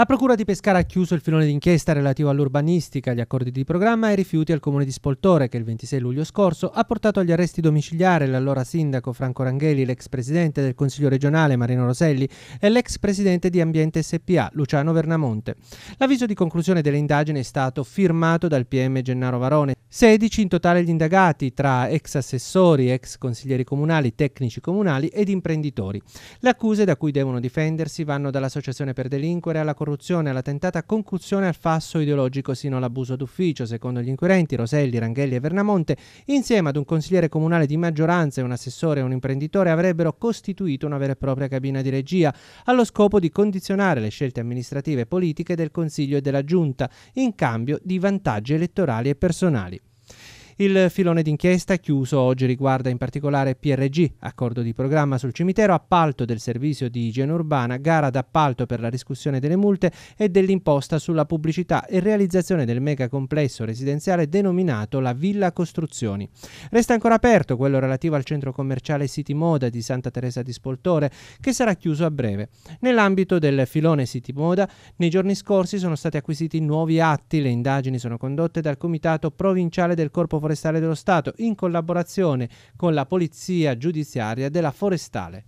La Procura di Pescara ha chiuso il filone d'inchiesta relativo all'urbanistica, agli accordi di programma e ai rifiuti al comune di Spoltore che il 26 luglio scorso ha portato agli arresti domiciliari l'allora sindaco Franco Rangheli, l'ex presidente del Consiglio regionale Marino Roselli e l'ex presidente di Ambiente SPA Luciano Vernamonte. L'avviso di conclusione delle indagini è stato firmato dal PM Gennaro Varone, 16 in totale gli indagati tra ex assessori, ex consiglieri comunali, tecnici comunali ed imprenditori. Le accuse da cui devono difendersi vanno dall'associazione per delinquere alla corruzione, alla tentata concussione al fasso ideologico sino all'abuso d'ufficio, secondo gli inquirenti Roselli, Ranghelli e Vernamonte, insieme ad un consigliere comunale di maggioranza e un assessore e un imprenditore avrebbero costituito una vera e propria cabina di regia allo scopo di condizionare le scelte amministrative e politiche del Consiglio e della Giunta in cambio di vantaggi elettorali e personali. Il filone d'inchiesta chiuso oggi riguarda in particolare PRG, accordo di programma sul cimitero, appalto del servizio di igiene urbana, gara d'appalto per la riscossione delle multe e dell'imposta sulla pubblicità e realizzazione del mega complesso residenziale denominato la Villa Costruzioni. Resta ancora aperto quello relativo al centro commerciale City Moda di Santa Teresa di Spoltore, che sarà chiuso a breve. Nell'ambito del filone City Moda, nei giorni scorsi sono stati acquisiti nuovi atti, le indagini sono condotte dal Comitato Provinciale del Corpo Forestale Forestale dello Stato in collaborazione con la Polizia Giudiziaria della Forestale.